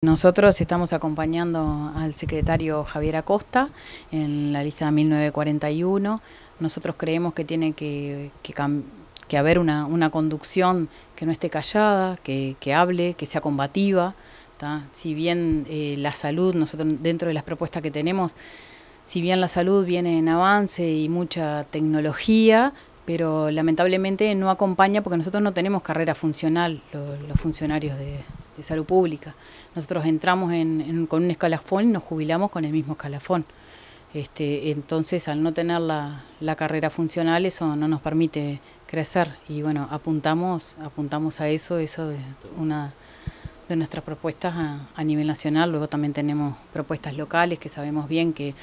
Nosotros estamos acompañando al secretario Javier Acosta en la lista 1941. Nosotros creemos que tiene que, haber una, conducción que no esté callada, que, hable, que sea combativa. Si bien eh, la salud, nosotros dentro de las propuestas que tenemos, si bien la salud viene en avance y mucha tecnología, pero lamentablemente no acompaña porque nosotros no tenemos carrera funcional, los funcionarios de, de salud pública. Nosotros entramos en, con un escalafón y nos jubilamos con el mismo escalafón. Este, entonces, al no tener la, carrera funcional, eso no nos permite crecer. Y bueno, apuntamos, apuntamos a eso, eso es una de nuestras propuestas a, nivel nacional. Luego también tenemos propuestas locales que sabemos bien que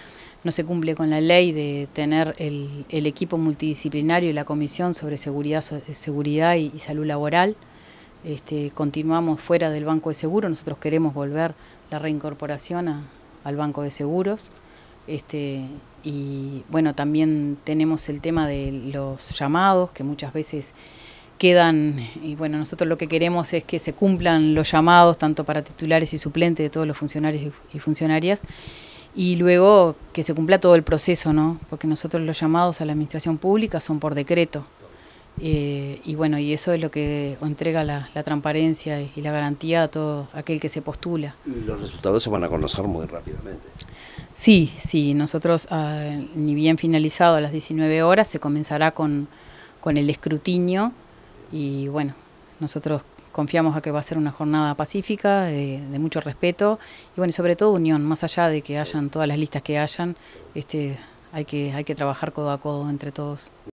no se cumple con la ley de tener el, equipo multidisciplinario y la comisión sobre seguridad, seguridad y salud laboral. Este, continuamos fuera del Banco de Seguros, nosotros queremos volver la reincorporación al Banco de Seguros. Este, y bueno, también tenemos el tema de los llamados, que muchas veces quedan, y bueno, nosotros lo que queremos es que se cumplan los llamados, tanto para titulares y suplentes de todos los funcionarios y funcionarias, y luego que se cumpla todo el proceso, ¿no? Porque nosotros los llamados a la administración pública son por decreto. Eh, y bueno, y eso es lo que entrega la, transparencia y la garantía a todo aquel que se postula. Los resultados se van a conocer muy rápidamente. Sí, sí, nosotros, ah, ni bien finalizado a las 19 horas, se comenzará con, el escrutinio y bueno, nosotros confiamos a que va a ser una jornada pacífica, de, mucho respeto y bueno, sobre todo unión, más allá de que hayan todas las listas que hayan, este, hay, que, hay que trabajar codo a codo entre todos.